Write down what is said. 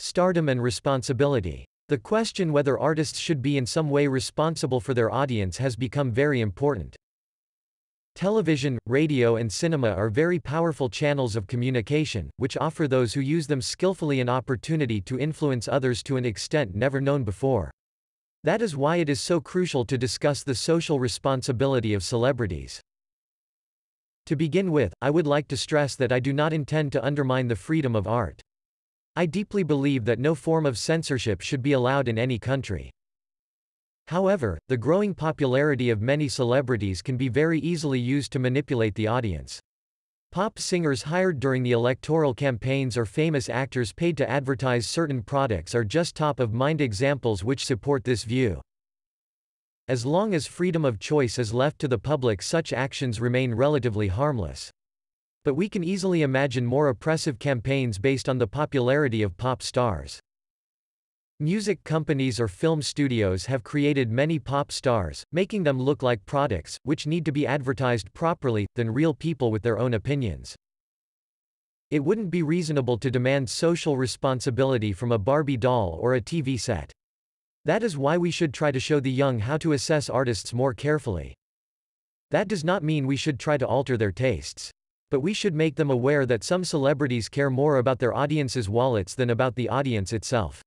Stardom and responsibility. The question whether artists should be in some way responsible for their audience has become very important. Television, radio and cinema are very powerful channels of communication, which offer those who use them skillfully an opportunity to influence others to an extent never known before. That is why it is so crucial to discuss the social responsibility of celebrities. To begin with, I would like to stress that I do not intend to undermine the freedom of art. I deeply believe that no form of censorship should be allowed in any country. However, the growing popularity of many celebrities can be very easily used to manipulate the audience. Pop singers hired during the electoral campaigns or famous actors paid to advertise certain products are just top-of-mind examples which support this view. As long as freedom of choice is left to the public such actions remain relatively harmless. But we can easily imagine more oppressive campaigns based on the popularity of pop stars. Music companies or film studios have created many pop stars, making them look like products, which need to be advertised properly, than real people with their own opinions. It wouldn't be reasonable to demand social responsibility from a Barbie doll or a TV set. That is why we should try to show the young how to assess artists more carefully. That does not mean we should try to alter their tastes. But we should make them aware that some celebrities care more about their audience's wallets than about the audience itself.